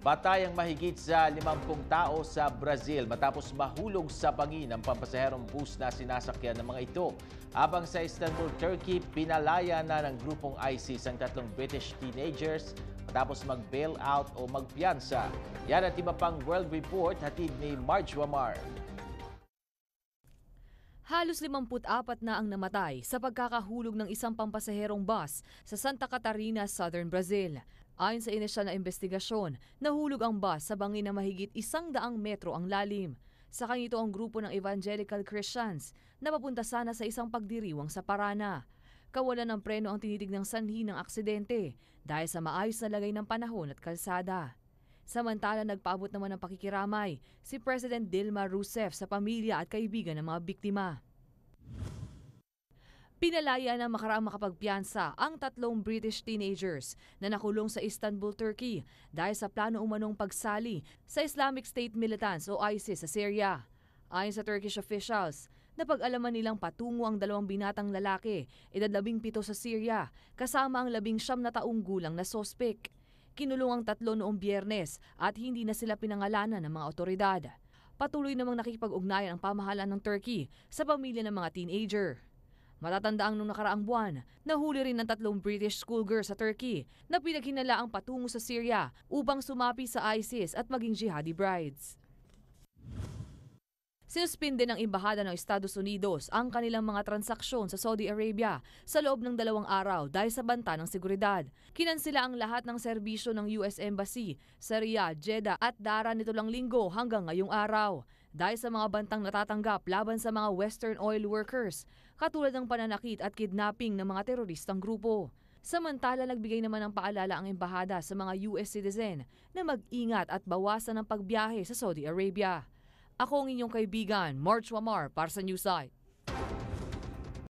Batayang mahigit sa 50 tao sa Brazil matapos mahulog sa bangin ang pampasaherong bus na sinasakyan ng mga ito. Abang sa Istanbul, Turkey, pinalaya na ng grupong ISIS ang tatlong British teenagers matapos mag-bail out o magpiansa. Yan at iba pang World Report hatid ni Marge Wamar. Halos 54 na ang namatay sa pagkakahulog ng isang pampasaherong bus sa Santa Catarina, Southern Brazil. Ayon sa inisyal na investigasyon, nahulog ang bus sa bangin na mahigit isang daang metro ang lalim. Sa kanito ang grupo ng evangelical Christians na papunta sana sa isang pagdiriwang sa Parana. Kawalan ng preno ang tinitig sanhi ng aksidente dahil sa maayos na lagay ng panahon at kalsada. Samantala nagpaabot naman ng pakikiramay si President Dilma Rousseff sa pamilya at kaibigan ng mga biktima. Pinalaya ng makaraang makapagpiyansa ang tatlong British teenagers na nakulong sa Istanbul, Turkey dahil sa plano umanong pagsali sa Islamic State Militants o ISIS sa Syria. Ayon sa Turkish officials, napag-alaman nilang patungo ang dalawang binatang lalaki, edad labing pito sa Syria, kasama ang labing siyam na taong gulang na sospek. Kinulong ang tatlo noong biyernes at hindi na sila pinangalanan ng mga otoridad. Patuloy namang nakikipag-ugnayan ang pamahalaan ng Turkey sa pamilya ng mga teenager. Matatanda ang nung nakaraang buwan, nahuli rin ng tatlong British schoolgirls sa Turkey na pinaghinalaang patungo sa Syria upang sumapi sa ISIS at maging jihadi brides. Sinuspinde ng Embahada ng Estados Unidos ang kanilang mga transaksyon sa Saudi Arabia sa loob ng dalawang araw dahil sa banta ng seguridad. Kinansila ang lahat ng serbisyo ng US Embassy sa Riyadh, Jeddah at Dara nito lang linggo hanggang ngayong araw dahil sa mga bantang natatanggap laban sa mga Western oil workers katulad ng pananakit at kidnapping ng mga teroristang grupo. Samantala, nagbigay naman ng paalala ang embahada sa mga US citizen na mag-ingat at bawasan ang pagbiyahe sa Saudi Arabia. Ako ang inyong kaibigan, March Wamar, para sa Newsite.